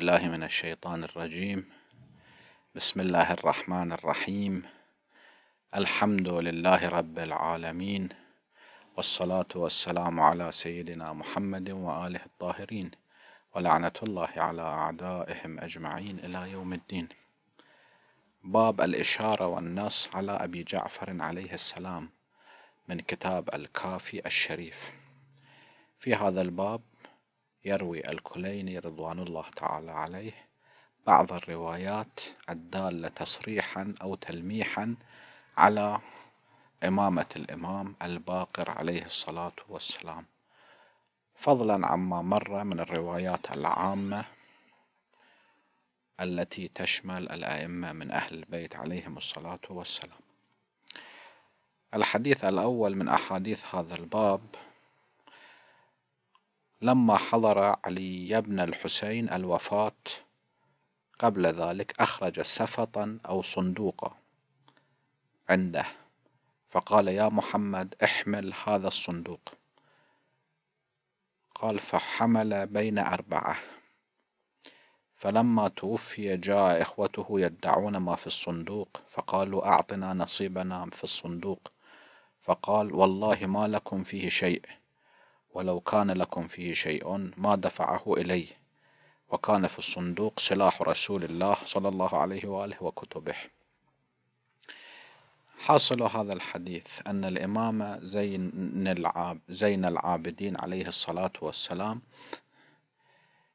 بالله من الشيطان الرجيم بسم الله الرحمن الرحيم الحمد لله رب العالمين والصلاة والسلام على سيدنا محمد وآله الطاهرين ولعنة الله على أعدائهم أجمعين إلى يوم الدين باب الإشارة والنص على أبي جعفر عليه السلام من كتاب الكافي الشريف في هذا الباب يروي الكليني رضوان الله تعالى عليه بعض الروايات الدالة تصريحا أو تلميحا على إمامة الإمام الباقر عليه الصلاة والسلام فضلا عما مر من الروايات العامة التي تشمل الأئمة من أهل البيت عليهم الصلاة والسلام الحديث الأول من أحاديث هذا الباب لما حضر علي بن الحسين الوفاة قبل ذلك أخرج سفطا أو صندوقا عنده فقال يا محمد احمل هذا الصندوق قال فحمل بين أربعة فلما توفي جاء إخوته يدعون ما في الصندوق فقالوا أعطنا نصيبنا في الصندوق فقال والله ما لكم فيه شيء ولو كان لكم فيه شيء ما دفعه إلي وكان في الصندوق سلاح رسول الله صلى الله عليه وآله وكتبه حاصل هذا الحديث أن الإمام زين, العاب زين العابدين عليه الصلاة والسلام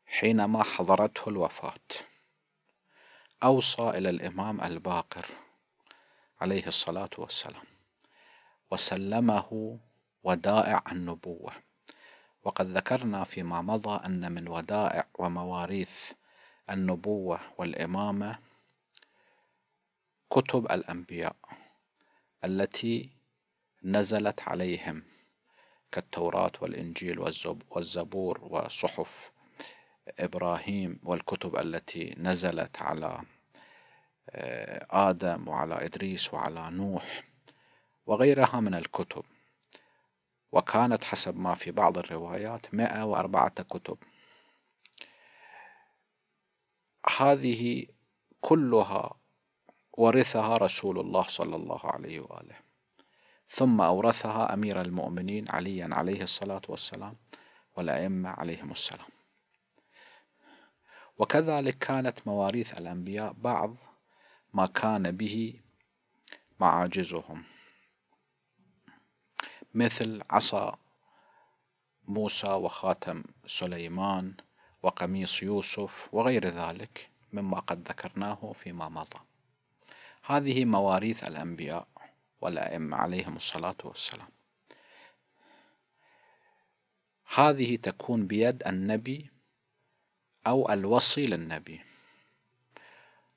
حينما حضرته الوفاة أوصى إلى الإمام الباقر عليه الصلاة والسلام وسلمه ودائع النبوة وقد ذكرنا فيما مضى أن من ودائع ومواريث النبوة والإمامة كتب الأنبياء التي نزلت عليهم كالتوراة والإنجيل والزبور وصحف إبراهيم والكتب التي نزلت على آه، آدم وعلى إدريس وعلى نوح وغيرها من الكتب وكانت حسب ما في بعض الروايات 104 كتب هذه كلها ورثها رسول الله صلى الله عليه واله ثم اورثها امير المؤمنين عليا عليه الصلاه والسلام والائمه عليهم السلام وكذلك كانت مواريث الانبياء بعض ما كان به معاجزهم مثل عصا موسى وخاتم سليمان وقميص يوسف وغير ذلك مما قد ذكرناه فيما مضى هذه مواريث الأنبياء والأئمة عليهم الصلاة والسلام هذه تكون بيد النبي أو الوصي للنبي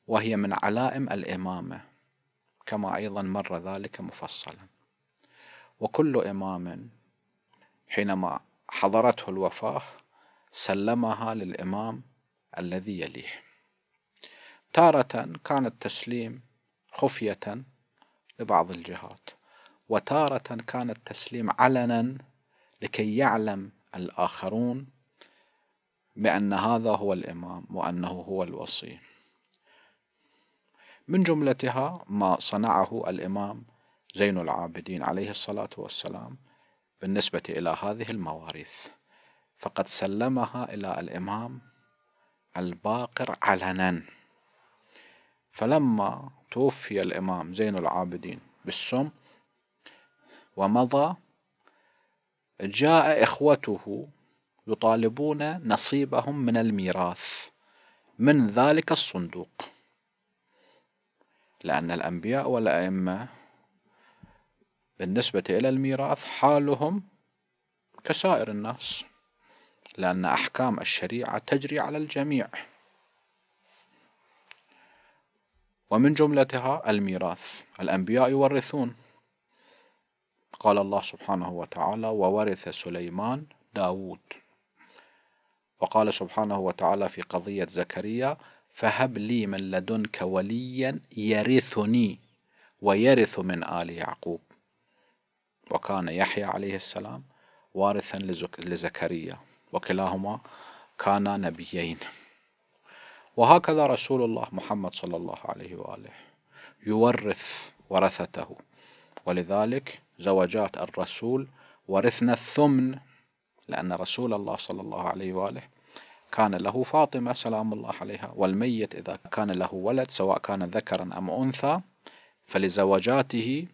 وهي من علائم الإمامة كما أيضا مر ذلك مفصلا وكل إمام حينما حضرته الوفاة سلمها للإمام الذي يليه تارة كان التسليم خفية لبعض الجهات وتارة كان التسليم علنا لكي يعلم الآخرون بأن هذا هو الإمام وأنه هو الوصي من جملتها ما صنعه الإمام زين العابدين عليه الصلاة والسلام بالنسبة إلى هذه المواريث فقد سلمها إلى الإمام الباقر علنا فلما توفي الإمام زين العابدين بالسم ومضى جاء إخوته يطالبون نصيبهم من الميراث من ذلك الصندوق لأن الأنبياء والأئمة بالنسبة إلى الميراث حالهم كسائر الناس لأن أحكام الشريعة تجري على الجميع ومن جملتها الميراث الأنبياء يورثون قال الله سبحانه وتعالى وورث سليمان داود وقال سبحانه وتعالى في قضية زكريا فهب لي من لدنك وليا يرثني ويرث من آل يعقوب وكان يحيى عليه السلام وارثا لزكريا وكلاهما كانا نبيين وهكذا رسول الله محمد صلى الله عليه وآله يورث ورثته ولذلك زوجات الرسول ورثنا الثمن لأن رسول الله صلى الله عليه وآله كان له فاطمة سلام الله عليها والميت إذا كان له ولد سواء كان ذكرا أم أنثى فلزوجاته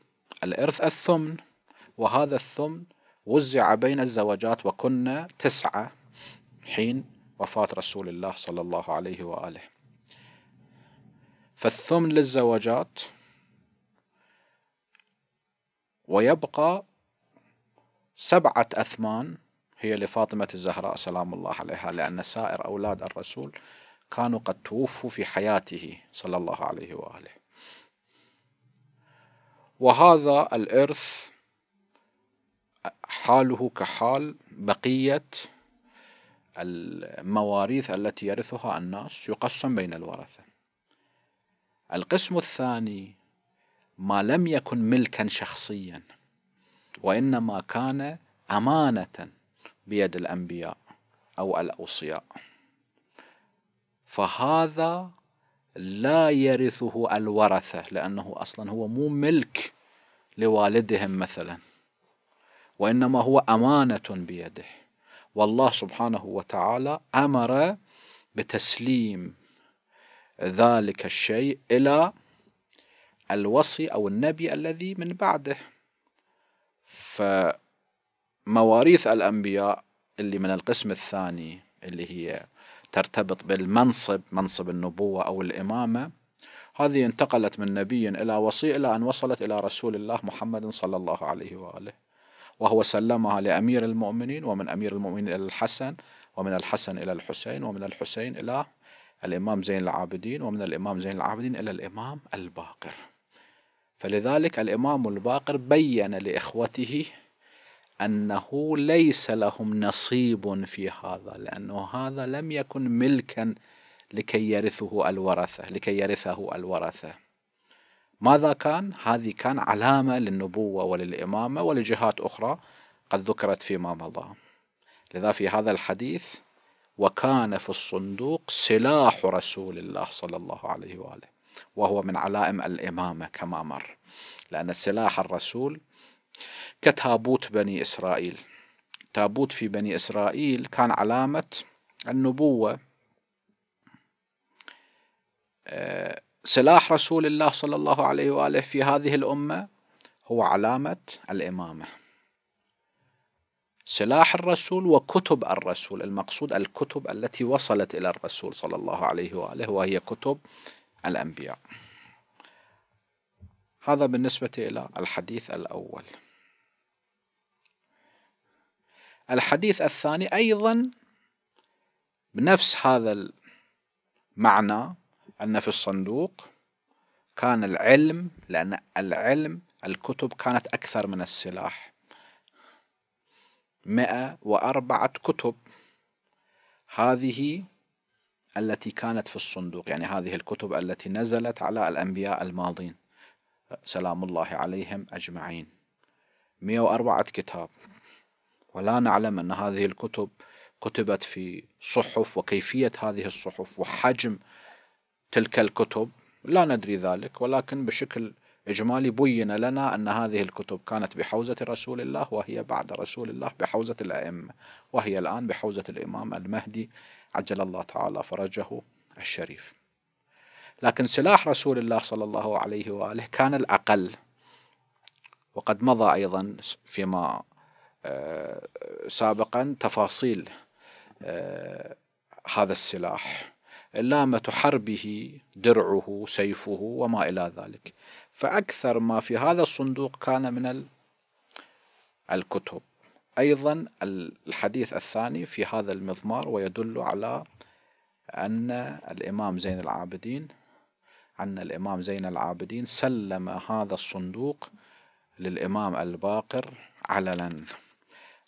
الإرث الثمن وهذا الثمن وزع بين الزوجات وكنا تسعة حين وفاة رسول الله صلى الله عليه وآله فالثمن للزوجات ويبقى سبعة أثمان هي لفاطمة الزهراء سلام الله عليها لأن سائر أولاد الرسول كانوا قد توفوا في حياته صلى الله عليه وآله وهذا الإرث حاله كحال بقية المواريث التي يرثها الناس يقسم بين الورثة القسم الثاني ما لم يكن ملكا شخصيا وإنما كان أمانة بيد الأنبياء أو الأوصياء فهذا لا يرثه الورثة لأنه أصلا هو مو ملك لوالدهم مثلاً وإنما هو أمانة بيده والله سبحانه وتعالى أمر بتسليم ذلك الشيء إلى الوصي أو النبي الذي من بعده فمواريث الأنبياء اللي من القسم الثاني اللي هي ترتبط بالمنصب منصب النبوة أو الإمامة هذه انتقلت من نبي إلى وصي إلى أن وصلت إلى رسول الله محمد صلى الله عليه وآله وهو سلمها لأمير المؤمنين ومن أمير المؤمنين إلى الحسن ومن الحسن إلى الحسين ومن الحسين إلى الإمام زين العابدين ومن الإمام زين العابدين إلى الإمام الباقر فلذلك الإمام الباقر بين لإخوته أنه ليس لهم نصيب في هذا لأنه هذا لم يكن ملكا لكي يرثه الورثة لكي يرثه الورثة ماذا كان؟ هذه كان علامة للنبوة وللإمامة ولجهات أخرى قد ذكرت فيما مضى لذا في هذا الحديث وكان في الصندوق سلاح رسول الله صلى الله عليه وآله وهو من علائم الإمامة كما مر لأن سلاح الرسول كتابوت بني إسرائيل تابوت في بني إسرائيل كان علامة النبوة آه، سلاح رسول الله صلى الله عليه واله في هذه الامه هو علامه الامامه سلاح الرسول وكتب الرسول المقصود الكتب التي وصلت الى الرسول صلى الله عليه واله وهي كتب الانبياء هذا بالنسبه الى الحديث الاول الحديث الثاني ايضا بنفس هذا المعنى أن في الصندوق كان العلم لأن العلم الكتب كانت أكثر من السلاح مئة وأربعة كتب هذه التي كانت في الصندوق يعني هذه الكتب التي نزلت على الأنبياء الماضين سلام الله عليهم أجمعين 104 كتاب ولا نعلم أن هذه الكتب كتبت في صحف وكيفية هذه الصحف وحجم تلك الكتب لا ندري ذلك ولكن بشكل إجمالي بين لنا أن هذه الكتب كانت بحوزة رسول الله وهي بعد رسول الله بحوزة الأئمة وهي الآن بحوزة الإمام المهدي عجل الله تعالى فرجه الشريف لكن سلاح رسول الله صلى الله عليه وآله كان الأقل وقد مضى أيضا فيما آه، سابقا تفاصيل آه، هذا السلاح لامة حربه درعه سيفه وما إلى ذلك فأكثر ما في هذا الصندوق كان من الكتب أيضا الحديث الثاني في هذا المضمار ويدل على أن الإمام زين العابدين أن الإمام زين العابدين سلم هذا الصندوق للإمام الباقر علنا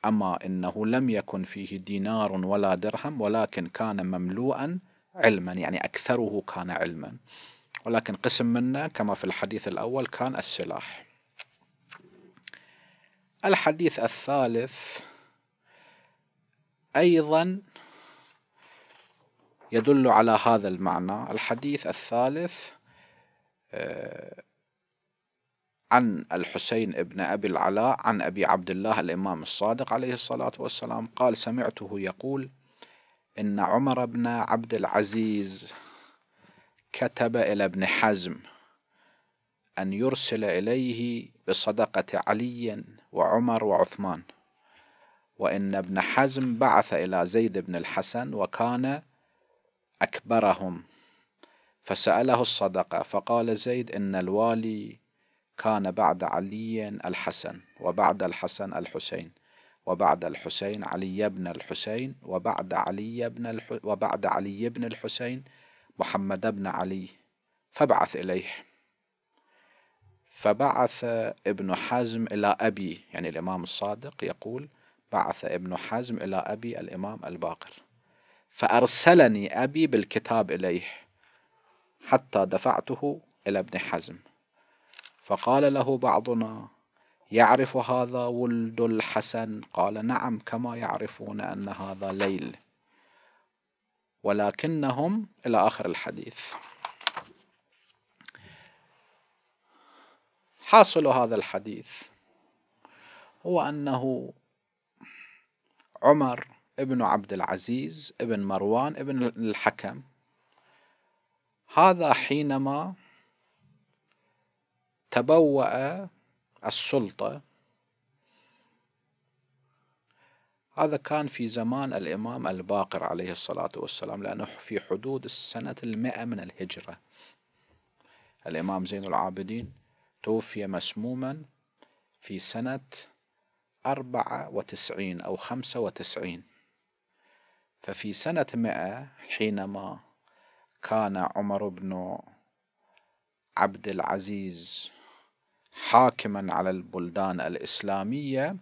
أما إنه لم يكن فيه دينار ولا درهم ولكن كان مملوءا علما يعني أكثره كان علما ولكن قسم منه كما في الحديث الأول كان السلاح الحديث الثالث أيضا يدل على هذا المعنى الحديث الثالث آه، عن الحسين بن أبي العلاء عن أبي عبد الله الإمام الصادق عليه الصلاة والسلام قال سمعته يقول إن عمر بن عبد العزيز كتب إلى ابن حزم أن يرسل إليه بصدقة علي وعمر وعثمان وإن ابن حزم بعث إلى زيد بن الحسن وكان أكبرهم فسأله الصدقة فقال زيد إن الوالي كان بعد علي الحسن وبعد الحسن الحسين وبعد الحسين علي بن الحسين وبعد علي بن الح... وبعد علي بن الحسين محمد بن علي فبعث إليه فبعث ابن حزم إلى أبي يعني الإمام الصادق يقول بعث ابن حزم إلى أبي الإمام الباقر فأرسلني أبي بالكتاب إليه حتى دفعته إلى ابن حزم فقال له بعضنا يعرف هذا ولد الحسن قال نعم كما يعرفون أن هذا ليل ولكنهم إلى آخر الحديث حاصل هذا الحديث هو أنه عمر ابن عبد العزيز ابن مروان ابن الحكم هذا حينما تبوأ السلطة هذا كان في زمان الإمام الباقر عليه الصلاة والسلام لأنه في حدود السنة المئة من الهجرة الإمام زين العابدين توفي مسموما في سنة أربعة وتسعين أو خمسة وتسعين ففي سنة مئة حينما كان عمر بن عبد العزيز حاكما على البلدان الإسلامية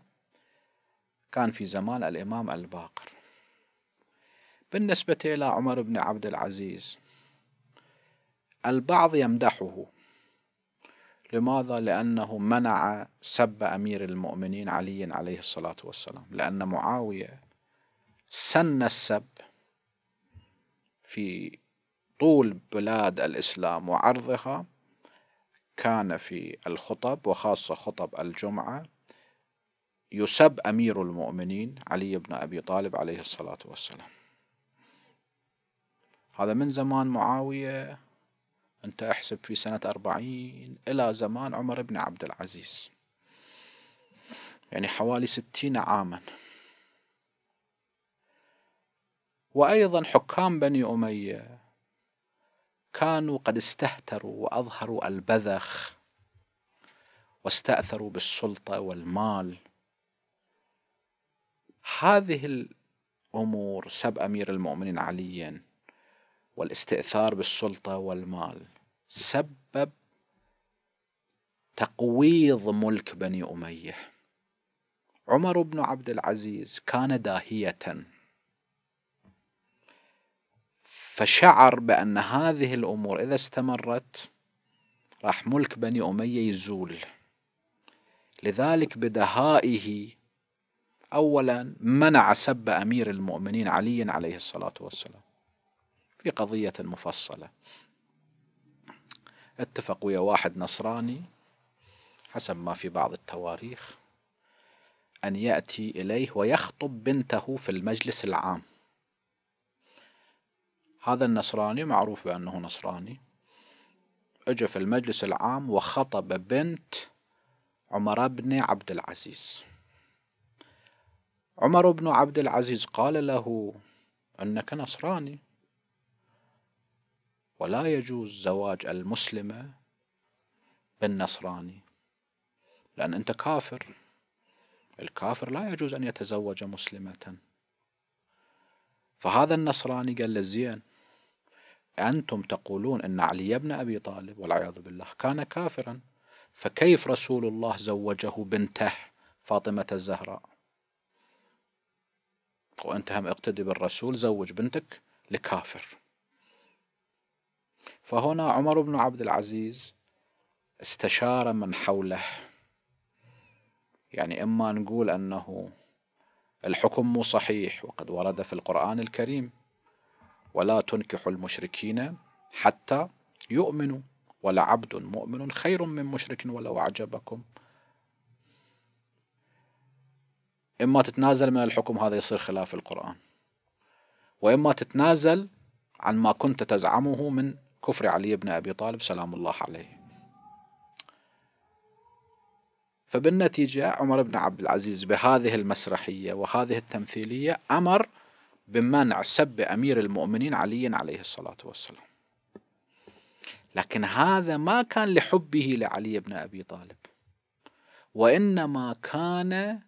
كان في زمان الإمام الباقر بالنسبة إلى عمر بن عبد العزيز البعض يمدحه لماذا؟ لأنه منع سب أمير المؤمنين علي عليه الصلاة والسلام لأن معاوية سن السب في طول بلاد الإسلام وعرضها كان في الخطب وخاصة خطب الجمعة يسب أمير المؤمنين علي بن أبي طالب عليه الصلاة والسلام هذا من زمان معاوية أنت أحسب في سنة أربعين إلى زمان عمر بن عبد العزيز يعني حوالي ستين عاما وأيضا حكام بني أمية كانوا قد استهتروا واظهروا البذخ واستاثروا بالسلطه والمال هذه الامور سب امير المؤمنين عليا والاستئثار بالسلطه والمال سبب تقويض ملك بني اميه عمر بن عبد العزيز كان داهيه فشعر بأن هذه الأمور إذا استمرت راح ملك بني أمية يزول لذلك بدهائه أولا منع سب أمير المؤمنين علي عليه الصلاة والسلام في قضية مفصلة اتفق ويا واحد نصراني حسب ما في بعض التواريخ أن يأتي إليه ويخطب بنته في المجلس العام هذا النصراني معروف بأنه نصراني أجا في المجلس العام وخطب بنت عمر بن عبد العزيز عمر بن عبد العزيز قال له انك نصراني ولا يجوز زواج المسلمه بالنصراني لان انت كافر الكافر لا يجوز ان يتزوج مسلمه فهذا النصراني قال له زين أنتم تقولون أن علي بن أبي طالب والعياذ بالله كان كافرا فكيف رسول الله زوجه بنته فاطمة الزهراء وأنت هم اقتدي بالرسول زوج بنتك لكافر فهنا عمر بن عبد العزيز استشار من حوله يعني إما نقول أنه الحكم مو صحيح وقد ورد في القرآن الكريم ولا تنكحوا المشركين حتى يؤمنوا ولعبد مؤمن خير من مشرك ولو أعجبكم إما تتنازل من الحكم هذا يصير خلاف القرآن وإما تتنازل عن ما كنت تزعمه من كفر علي بن أبي طالب سلام الله عليه فبالنتيجة عمر بن عبد العزيز بهذه المسرحية وهذه التمثيلية أمر بمنع سب أمير المؤمنين علي عليه الصلاة والسلام لكن هذا ما كان لحبه لعلي بن أبي طالب وإنما كان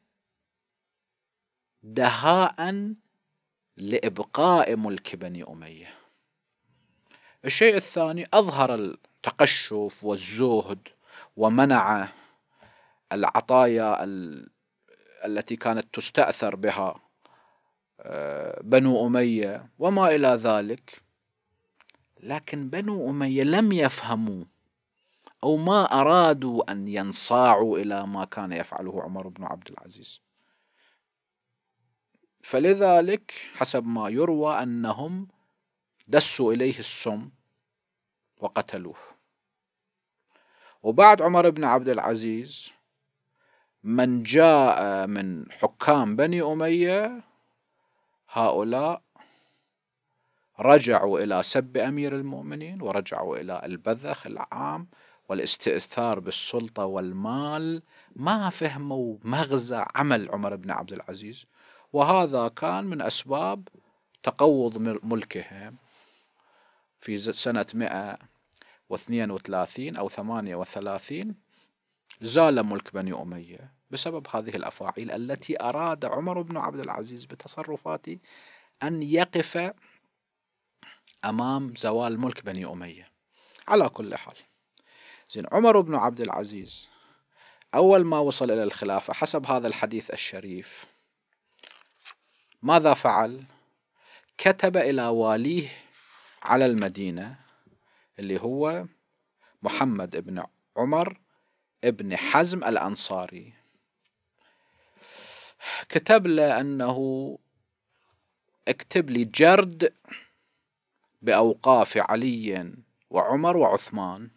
دهاء لإبقاء ملك بني أمية الشيء الثاني أظهر التقشف والزهد ومنع العطايا التي كانت تستأثر بها آه، بنو أمية وما إلى ذلك لكن بنو أمية لم يفهموا أو ما أرادوا أن ينصاعوا إلى ما كان يفعله عمر بن عبد العزيز فلذلك حسب ما يروى أنهم دسوا إليه السم وقتلوه وبعد عمر بن عبد العزيز من جاء من حكام بني أمية هؤلاء رجعوا إلى سب أمير المؤمنين ورجعوا إلى البذخ العام والاستئثار بالسلطة والمال ما فهموا مغزى عمل عمر بن عبد العزيز وهذا كان من أسباب تقوض ملكهم في سنة 132 أو 38 زال ملك بني أمية بسبب هذه الافاعيل التي اراد عمر بن عبد العزيز بتصرفاته ان يقف امام زوال ملك بني اميه على كل حال زين عمر بن عبد العزيز اول ما وصل الى الخلافه حسب هذا الحديث الشريف ماذا فعل كتب الى واليه على المدينه اللي هو محمد بن عمر ابن حزم الأنصاري كتب له أنه اكتب لي جرد بأوقاف علي وعمر وعثمان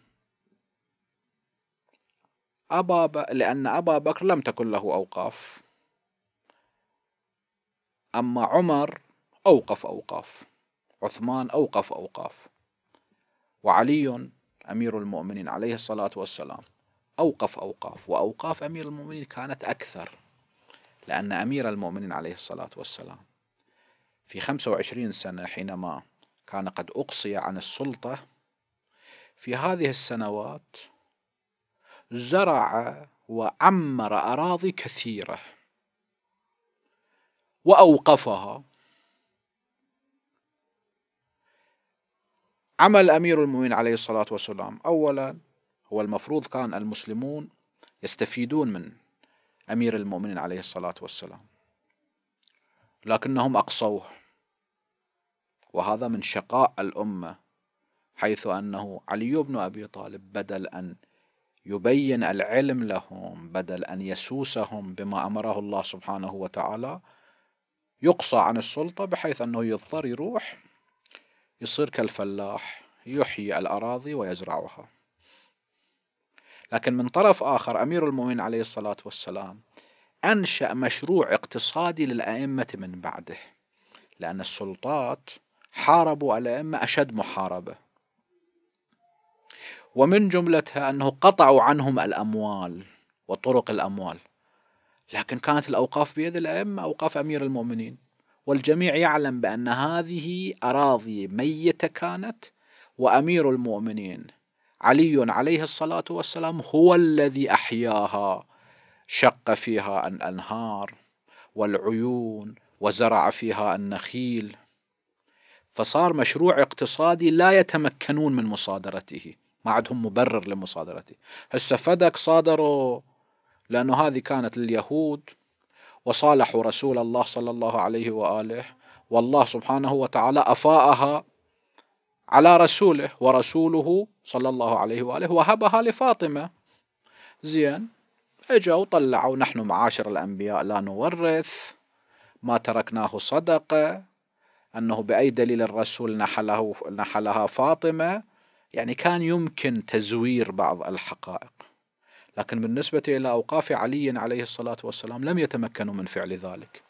أبا ب... لأن أبا بكر لم تكن له أوقاف أما عمر أوقف أوقاف عثمان أوقف أوقاف وعلي أمير المؤمنين عليه الصلاة والسلام أوقف أوقاف وأوقاف أمير المؤمنين كانت أكثر لأن أمير المؤمنين عليه الصلاة والسلام في 25 سنة حينما كان قد أقصي عن السلطة في هذه السنوات زرع وعمر أراضي كثيرة وأوقفها عمل أمير المؤمنين عليه الصلاة والسلام أولا هو المفروض كان المسلمون يستفيدون من أمير المؤمنين عليه الصلاة والسلام لكنهم أقصوه وهذا من شقاء الأمة حيث أنه علي بن أبي طالب بدل أن يبين العلم لهم بدل أن يسوسهم بما أمره الله سبحانه وتعالى يقصى عن السلطة بحيث أنه يضطر يروح يصير كالفلاح يحيي الأراضي ويزرعها لكن من طرف آخر أمير المؤمنين عليه الصلاة والسلام أنشأ مشروع اقتصادي للأئمة من بعده لأن السلطات حاربوا الأئمة أشد محاربة ومن جملتها أنه قطعوا عنهم الأموال وطرق الأموال لكن كانت الأوقاف بيد الأئمة أوقاف أمير المؤمنين والجميع يعلم بأن هذه أراضي ميتة كانت وأمير المؤمنين علي عليه الصلاة والسلام هو الذي أحياها شق فيها الأنهار والعيون وزرع فيها النخيل فصار مشروع اقتصادي لا يتمكنون من مصادرته ما عندهم مبرر لمصادرته هسه فدك صادروا لأنه هذه كانت لليهود وصالحوا رسول الله صلى الله عليه وآله والله سبحانه وتعالى أفاءها على رسوله ورسوله صلى الله عليه وآله وهبها لفاطمة زين اجوا وطلعوا نحن معاشر الأنبياء لا نورث ما تركناه صدقة أنه بأي دليل الرسول نحله نحلها فاطمة يعني كان يمكن تزوير بعض الحقائق لكن بالنسبة إلى أوقاف علي عليه الصلاة والسلام لم يتمكنوا من فعل ذلك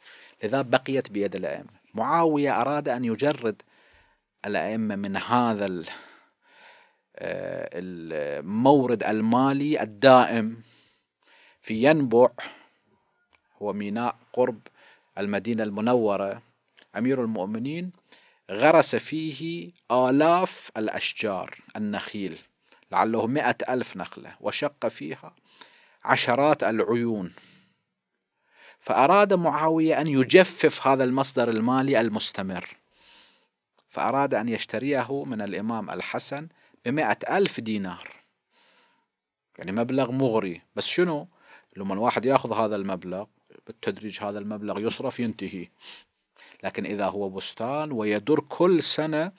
لذا بقيت بيد الأئمة معاوية أراد أن يجرد الأئمة من هذا آه، المورد المالي الدائم في ينبع هو ميناء قرب المدينة المنورة أمير المؤمنين غرس فيه آلاف الأشجار النخيل لعله مئة ألف نخلة وشق فيها عشرات العيون فأراد معاوية أن يجفف هذا المصدر المالي المستمر فأراد أن يشتريه من الإمام الحسن بمئة ألف دينار يعني مبلغ مغري بس شنو لما الواحد يأخذ هذا المبلغ بالتدريج هذا المبلغ يصرف ينتهي لكن إذا هو بستان ويدر كل سنة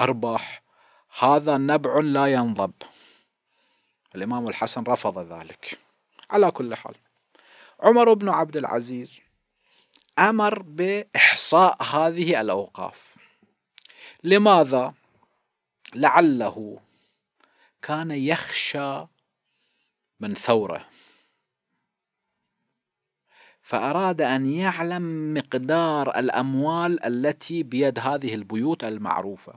أرباح هذا نبع لا ينضب الإمام الحسن رفض ذلك على كل حال عمر بن عبد العزيز أمر بإحصاء هذه الأوقاف لماذا لعله كان يخشى من ثوره فأراد أن يعلم مقدار الأموال التي بيد هذه البيوت المعروفة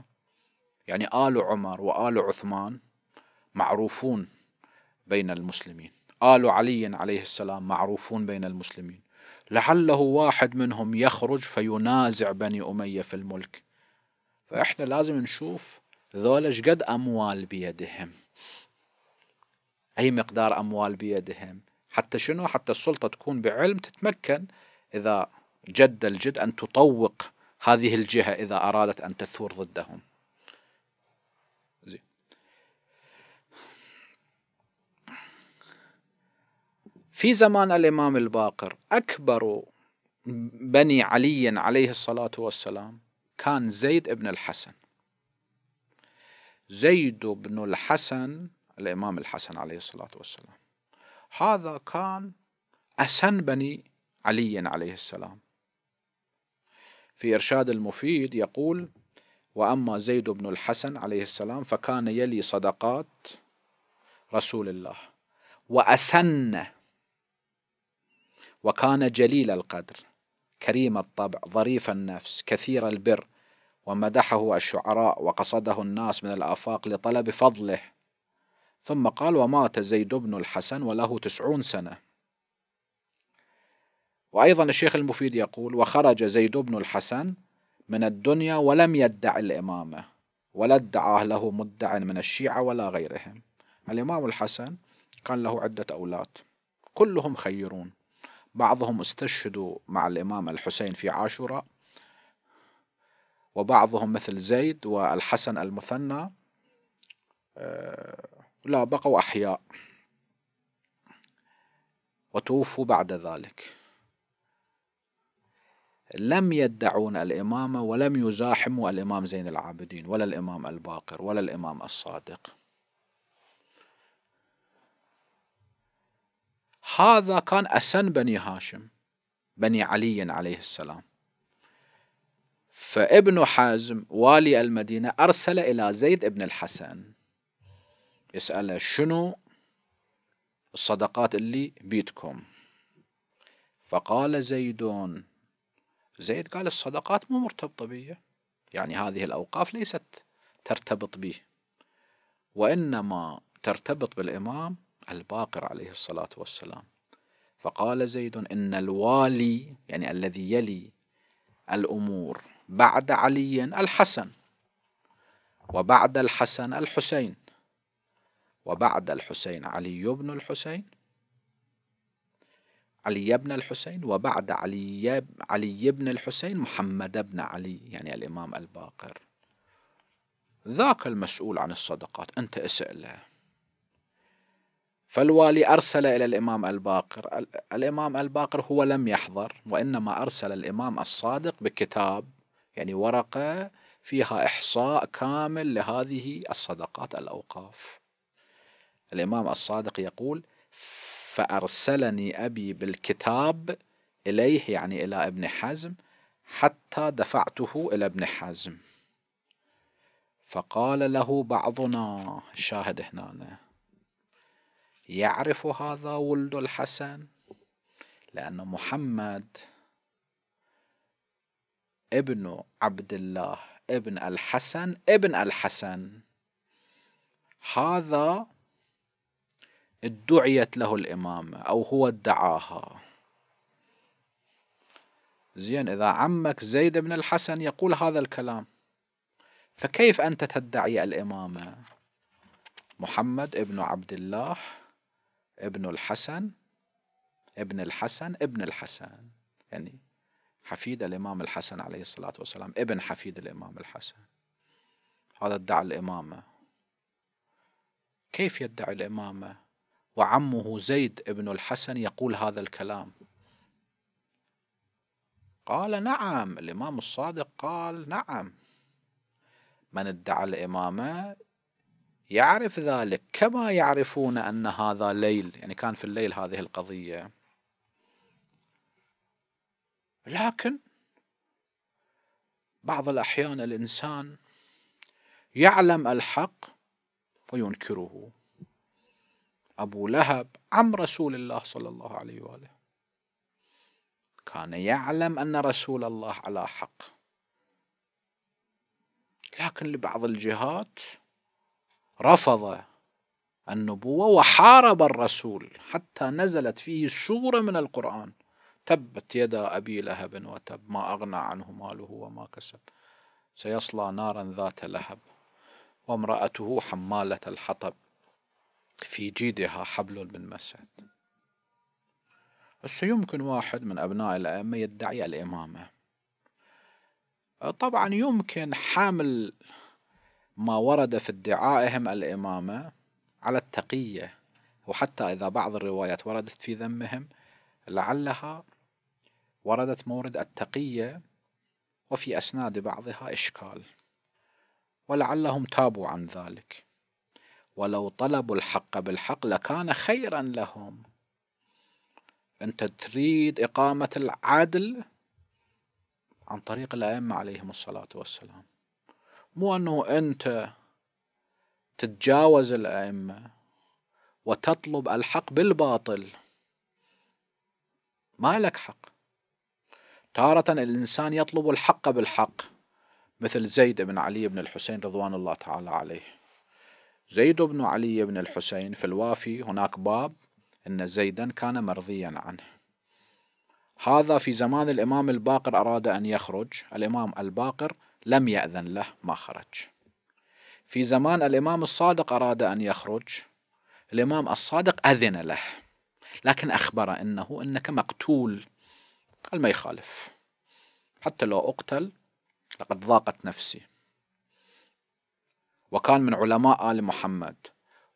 يعني آل عمر وآل عثمان معروفون بين المسلمين آل علي عليه السلام معروفون بين المسلمين لعله واحد منهم يخرج فينازع بني أمية في الملك فإحنا لازم نشوف ذولا شقد أموال بيدهم أي مقدار أموال بيدهم حتى شنو حتى السلطة تكون بعلم تتمكن إذا جد الجد أن تطوق هذه الجهة إذا أرادت أن تثور ضدهم في زمان الإمام الباقر أكبر بني علي عليه الصلاة والسلام كان زيد ابن الحسن زيد بن الحسن الإمام الحسن عليه الصلاة والسلام هذا كان أسن بني علي عليه السلام في إرشاد المفيد يقول وأما زيد بن الحسن عليه السلام فكان يلي صدقات رسول الله وأسن وكان جليل القدر كريم الطبع ظريف النفس كثير البر ومدحه الشعراء وقصده الناس من الآفاق لطلب فضله ثم قال ومات زيد بن الحسن وله تسعون سنة وأيضا الشيخ المفيد يقول وخرج زيد بن الحسن من الدنيا ولم يدع الإمامة ولا ادعاه له مدع من الشيعة ولا غيرهم الإمام الحسن كان له عدة أولاد كلهم خيرون بعضهم استشهدوا مع الإمام الحسين في عاشوراء وبعضهم مثل زيد والحسن المثنى آه، لا بقوا أحياء وتوفوا بعد ذلك لم يدعون الإمامة ولم يزاحموا الإمام زين العابدين ولا الإمام الباقر ولا الإمام الصادق هذا كان أسن بني هاشم بني علي عليه السلام فابن حزم والي المدينة أرسل إلى زيد بن الحسن يسأله شنو الصدقات اللي بيدكم فقال زيدون زيد قال الصدقات مو مرتبطة بي يعني هذه الأوقاف ليست ترتبط به وإنما ترتبط بالإمام الباقر عليه الصلاة والسلام فقال زيد إن الوالي يعني الذي يلي الأمور بعد علي الحسن وبعد الحسن الحسين وبعد الحسين علي بن الحسين علي بن الحسين وبعد علي علي بن الحسين محمد بن علي يعني الإمام الباقر ذاك المسؤول عن الصدقات أنت اسأله فالوالي أرسل إلى الإمام الباقر الإمام الباقر هو لم يحضر وإنما أرسل الإمام الصادق بكتاب يعني ورقة فيها إحصاء كامل لهذه الصدقات الأوقاف الإمام الصادق يقول فأرسلني أبي بالكتاب إليه يعني إلى ابن حزم حتى دفعته إلى ابن حزم فقال له بعضنا الشاهد هنا يعرف هذا ولد الحسن لأن محمد ابن عبد الله ابن الحسن ابن الحسن هذا ادعيت له الإمامة أو هو ادعاها زين إذا عمك زيد بن الحسن يقول هذا الكلام فكيف أنت تدعي الإمامة محمد ابن عبد الله ابن الحسن ابن الحسن ابن الحسن يعني حفيد الإمام الحسن عليه الصلاة والسلام ابن حفيد الإمام الحسن هذا ادعى الإمامة كيف يدعي الإمامة وعمه زيد ابن الحسن يقول هذا الكلام قال نعم الإمام الصادق قال نعم من ادعى الإمامة يعرف ذلك كما يعرفون أن هذا ليل يعني كان في الليل هذه القضية لكن بعض الأحيان الإنسان يعلم الحق وينكره أبو لهب عم رسول الله صلى الله عليه وآله كان يعلم أن رسول الله على حق لكن لبعض الجهات رفض النبوة وحارب الرسول حتى نزلت فيه سورة من القرآن تبت يدا أبي لهب وتب ما أغنى عنه ماله وما كسب سيصلى نارا ذات لهب وامرأته حمالة الحطب في جيدها حبل من مسد بس يمكن واحد من أبناء الأئمة يدعي الإمامة طبعا يمكن حامل ما ورد في ادعائهم الإمامة على التقية وحتى إذا بعض الروايات وردت في ذمهم لعلها وردت مورد التقية وفي أسناد بعضها إشكال ولعلهم تابوا عن ذلك ولو طلبوا الحق بالحق لكان خيرا لهم أنت تريد إقامة العدل عن طريق الأئمة عليهم الصلاة والسلام مو أنه أنت تتجاوز الأئمة وتطلب الحق بالباطل ما لك حق تارة الإنسان يطلب الحق بالحق مثل زيد بن علي بن الحسين رضوان الله تعالى عليه زيد بن علي بن الحسين في الوافي هناك باب أن زيدا كان مرضيا عنه هذا في زمان الإمام الباقر أراد أن يخرج الإمام الباقر لم يأذن له ما خرج في زمان الإمام الصادق أراد أن يخرج الإمام الصادق أذن له لكن أخبر أنه إنك مقتول قال ما يخالف حتى لو أقتل لقد ضاقت نفسي وكان من علماء آل محمد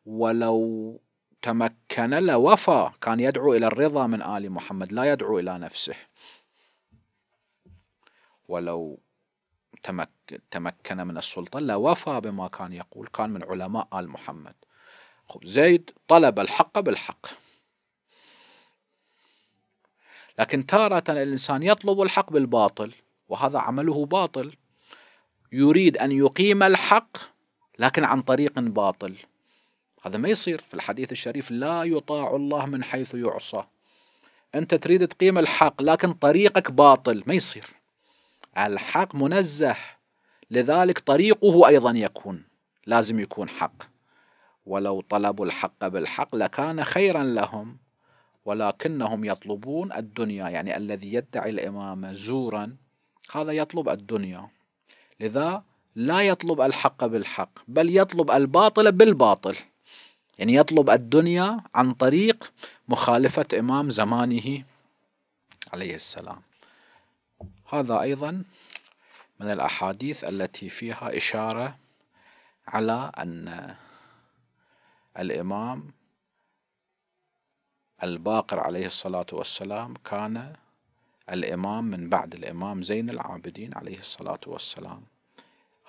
ولو تمكن لوفى كان يدعو إلى الرضا من آل محمد لا يدعو إلى نفسه ولو تمكن من السلطة لوفى بما كان يقول كان من علماء آل محمد خب زيد طلب الحق بالحق لكن تارة الإنسان يطلب الحق بالباطل وهذا عمله باطل يريد أن يقيم الحق لكن عن طريق باطل هذا ما يصير في الحديث الشريف لا يطاع الله من حيث يعصى أنت تريد تقيم الحق لكن طريقك باطل ما يصير الحق منزه لذلك طريقه أيضا يكون لازم يكون حق ولو طلبوا الحق بالحق لكان خيرا لهم ولكنهم يطلبون الدنيا يعني الذي يدعي الإمامة زورا هذا يطلب الدنيا لذا لا يطلب الحق بالحق بل يطلب الباطل بالباطل يعني يطلب الدنيا عن طريق مخالفة إمام زمانه عليه السلام هذا أيضا من الأحاديث التي فيها إشارة على أن الإمام الباقر عليه الصلاة والسلام كان الإمام من بعد الإمام زين العابدين عليه الصلاة والسلام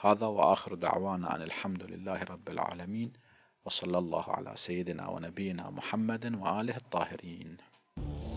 هذا وآخر دعوانا أن الحمد لله رب العالمين وصلى الله على سيدنا ونبينا محمد وآله الطاهرين